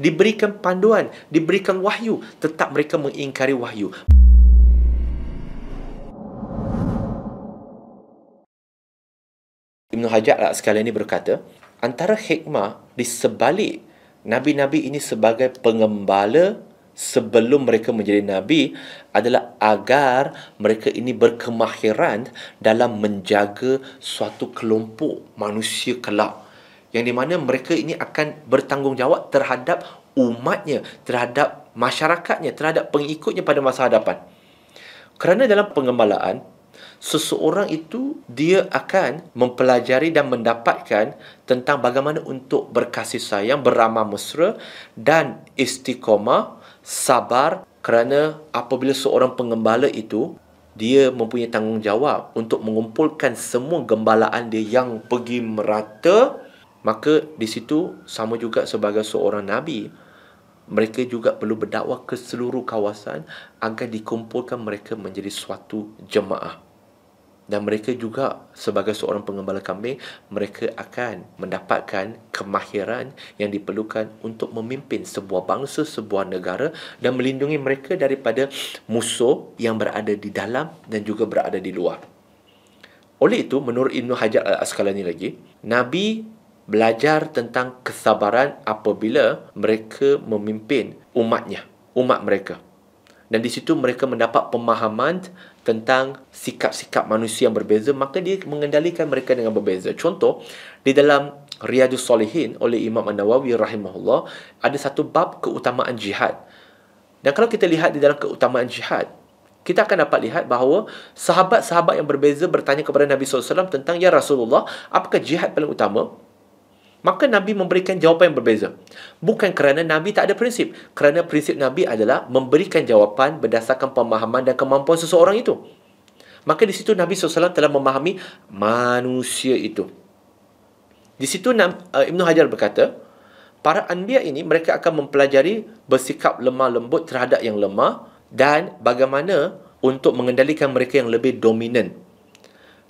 diberikan panduan, diberikan wahyu, tetap mereka mengingkari wahyu. Ibn Hajar lah sekali ini berkata, antara hikmah di sebalik Nabi-Nabi ini sebagai pengembala sebelum mereka menjadi Nabi adalah agar mereka ini berkemahiran dalam menjaga suatu kelompok manusia kelak yang di mana mereka ini akan bertanggungjawab terhadap umatnya, terhadap masyarakatnya, terhadap pengikutnya pada masa hadapan. Kerana dalam pengembalaan, seseorang itu dia akan mempelajari dan mendapatkan tentang bagaimana untuk berkasih sayang, beramah mesra dan istiqomah, sabar kerana apabila seorang pengembala itu dia mempunyai tanggungjawab untuk mengumpulkan semua gembalaan dia yang pergi merata Maka di situ sama juga sebagai seorang Nabi Mereka juga perlu berdakwah ke seluruh kawasan Agar dikumpulkan mereka menjadi suatu jemaah Dan mereka juga sebagai seorang pengembala kambing Mereka akan mendapatkan kemahiran yang diperlukan Untuk memimpin sebuah bangsa, sebuah negara Dan melindungi mereka daripada musuh yang berada di dalam dan juga berada di luar oleh itu, menurut Ibn Hajar Al-Asqalani lagi, Nabi belajar tentang kesabaran apabila mereka memimpin umatnya, umat mereka. Dan di situ mereka mendapat pemahaman tentang sikap-sikap manusia yang berbeza, maka dia mengendalikan mereka dengan berbeza. Contoh, di dalam Riyadus Salihin oleh Imam An-Nawawi rahimahullah, ada satu bab keutamaan jihad. Dan kalau kita lihat di dalam keutamaan jihad, kita akan dapat lihat bahawa sahabat-sahabat yang berbeza bertanya kepada Nabi SAW tentang Ya Rasulullah, apakah jihad paling utama? Maka Nabi memberikan jawapan yang berbeza. Bukan kerana Nabi tak ada prinsip. Kerana prinsip Nabi adalah memberikan jawapan berdasarkan pemahaman dan kemampuan seseorang itu. Maka di situ Nabi SAW telah memahami manusia itu. Di situ eh, Ibn Hajar berkata, para anbiya ini mereka akan mempelajari bersikap lemah lembut terhadap yang lemah dan bagaimana untuk mengendalikan mereka yang lebih dominan.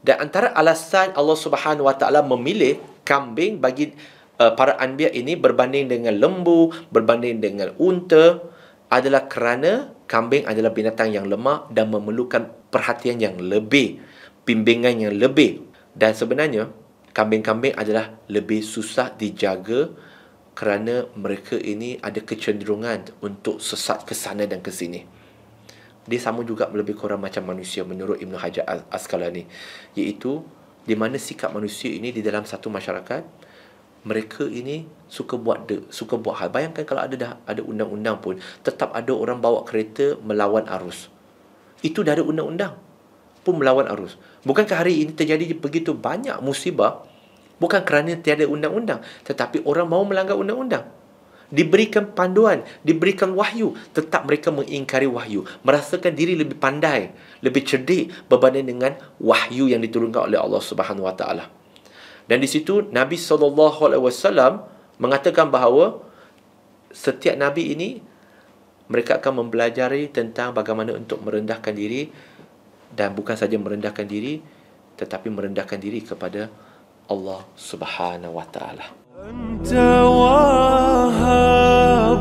Dan antara alasan Allah Subhanahu Wa Taala memilih kambing bagi uh, para anbiya ini berbanding dengan lembu, berbanding dengan unta adalah kerana kambing adalah binatang yang lemah dan memerlukan perhatian yang lebih, bimbingan yang lebih. Dan sebenarnya kambing-kambing adalah lebih susah dijaga kerana mereka ini ada kecenderungan untuk sesat ke sana dan ke sini. Dia sama juga lebih kurang macam manusia menurut Ibn Hajar Al-Asqalani iaitu di mana sikap manusia ini di dalam satu masyarakat mereka ini suka buat de, suka buat hal. Bayangkan kalau ada dah ada undang-undang pun tetap ada orang bawa kereta melawan arus. Itu dah ada undang-undang pun melawan arus. Bukankah hari ini terjadi begitu banyak musibah bukan kerana tiada undang-undang tetapi orang mau melanggar undang-undang diberikan panduan, diberikan wahyu, tetap mereka mengingkari wahyu, merasakan diri lebih pandai, lebih cerdik berbanding dengan wahyu yang diturunkan oleh Allah Subhanahu Wa Taala. Dan di situ Nabi Sallallahu Alaihi Wasallam mengatakan bahawa setiap nabi ini mereka akan mempelajari tentang bagaimana untuk merendahkan diri dan bukan saja merendahkan diri tetapi merendahkan diri kepada Allah Subhanahu Wa Taala.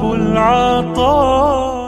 العطايا